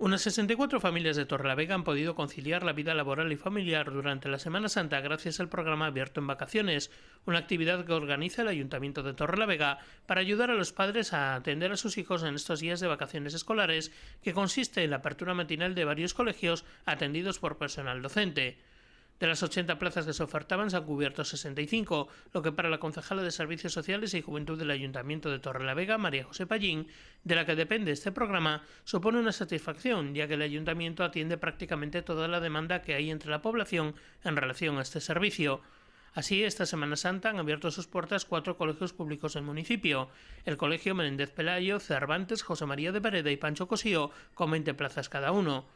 Unas 64 familias de Torrelavega han podido conciliar la vida laboral y familiar durante la Semana Santa gracias al programa Abierto en Vacaciones, una actividad que organiza el Ayuntamiento de Torrelavega para ayudar a los padres a atender a sus hijos en estos días de vacaciones escolares, que consiste en la apertura matinal de varios colegios atendidos por personal docente. De las 80 plazas que se ofertaban, se han cubierto 65, lo que para la concejala de Servicios Sociales y Juventud del Ayuntamiento de Torrelavega, María José Pallín, de la que depende este programa, supone una satisfacción, ya que el Ayuntamiento atiende prácticamente toda la demanda que hay entre la población en relación a este servicio. Así, esta Semana Santa han abierto sus puertas cuatro colegios públicos del municipio. El Colegio Menéndez Pelayo, Cervantes, José María de Pareda y Pancho Cosío, con 20 plazas cada uno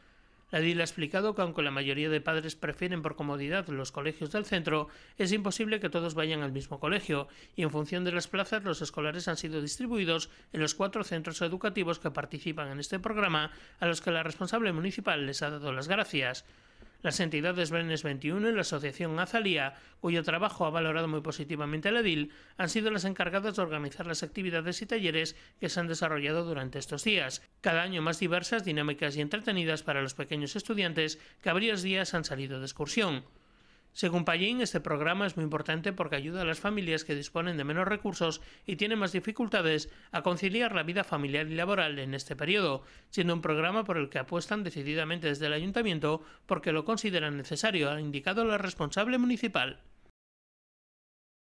le ha explicado que aunque la mayoría de padres prefieren por comodidad los colegios del centro, es imposible que todos vayan al mismo colegio, y en función de las plazas los escolares han sido distribuidos en los cuatro centros educativos que participan en este programa, a los que la responsable municipal les ha dado las gracias. Las entidades Brenes 21 y la Asociación Azalía, cuyo trabajo ha valorado muy positivamente la DIL, han sido las encargadas de organizar las actividades y talleres que se han desarrollado durante estos días, cada año más diversas, dinámicas y entretenidas para los pequeños estudiantes que a varios días han salido de excursión. Según Pallín, este programa es muy importante porque ayuda a las familias que disponen de menos recursos y tienen más dificultades a conciliar la vida familiar y laboral en este periodo, siendo un programa por el que apuestan decididamente desde el ayuntamiento porque lo consideran necesario, ha indicado la responsable municipal.